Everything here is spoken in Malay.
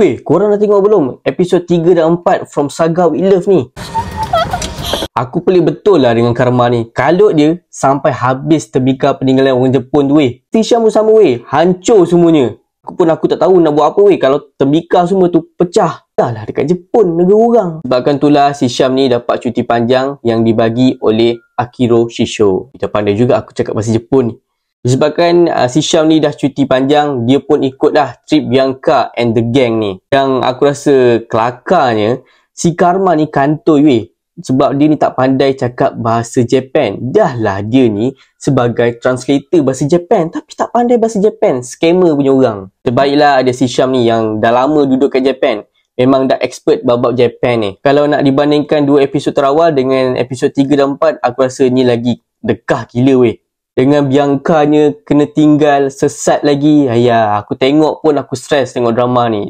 Weh, korang dah tengok belum episod 3 dan 4 from Saga We Love ni? Aku pelik betul lah dengan karma ni. Kalut dia sampai habis terbikar peninggalan orang Jepun tu weh. Tisha pun sama weh. Hancur semuanya. Aku pun aku tak tahu nak buat apa weh. Kalau terbikar semua tu pecah. Dah lah dekat Jepun negara orang. Sebabkan tu lah si Syam ni dapat cuti panjang yang dibagi oleh Akiro Shisho. Kita pandai juga aku cakap bahasa Jepun ni. Disebabkan uh, si Syam ni dah cuti panjang, dia pun ikutlah trip Bianca and the gang ni. Yang aku rasa kelakarnya, si Karma ni kantoi weh. Sebab dia ni tak pandai cakap bahasa Jepun. Dahlah dia ni sebagai translator bahasa Jepun tapi tak pandai bahasa Jepun. Scammer punya orang. Terbaiklah ada si Syam ni yang dah lama duduk kat Jepun. Memang dah expert babak Jepun ni. Kalau nak dibandingkan dua episod terawal dengan episod 3 dan 4, aku rasa ni lagi dekah gila weh dengan biangkanya kena tinggal sesat lagi ayah aku tengok pun aku stres tengok drama ni